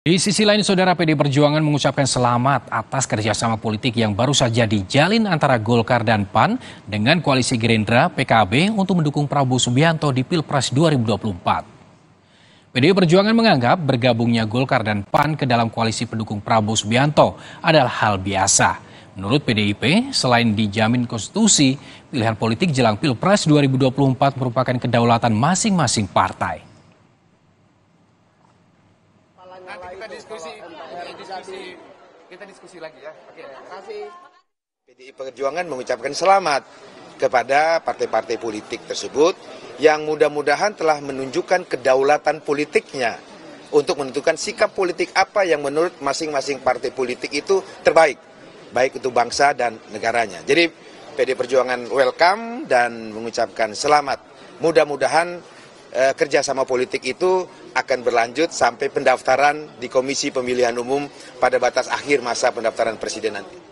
Di sisi lain, Saudara PD Perjuangan mengucapkan selamat atas kerjasama politik yang baru saja dijalin antara Golkar dan PAN dengan Koalisi Gerindra PKB untuk mendukung Prabowo Subianto di Pilpres 2024. PD Perjuangan menganggap bergabungnya Golkar dan PAN ke dalam koalisi pendukung Prabowo Subianto adalah hal biasa. Menurut PDIP, selain dijamin konstitusi, pilihan politik jelang Pilpres 2024 merupakan kedaulatan masing-masing partai. Nanti kita diskusi, diskusi, kita diskusi lagi ya. Oke, terima kasih. PDI Perjuangan mengucapkan selamat kepada partai-partai politik tersebut yang mudah-mudahan telah menunjukkan kedaulatan politiknya untuk menentukan sikap politik apa yang menurut masing-masing partai politik itu terbaik, baik untuk bangsa dan negaranya. Jadi PDI Perjuangan welcome dan mengucapkan selamat. Mudah-mudahan eh, kerjasama politik itu akan berlanjut sampai pendaftaran di Komisi Pemilihan Umum pada batas akhir masa pendaftaran presiden nanti.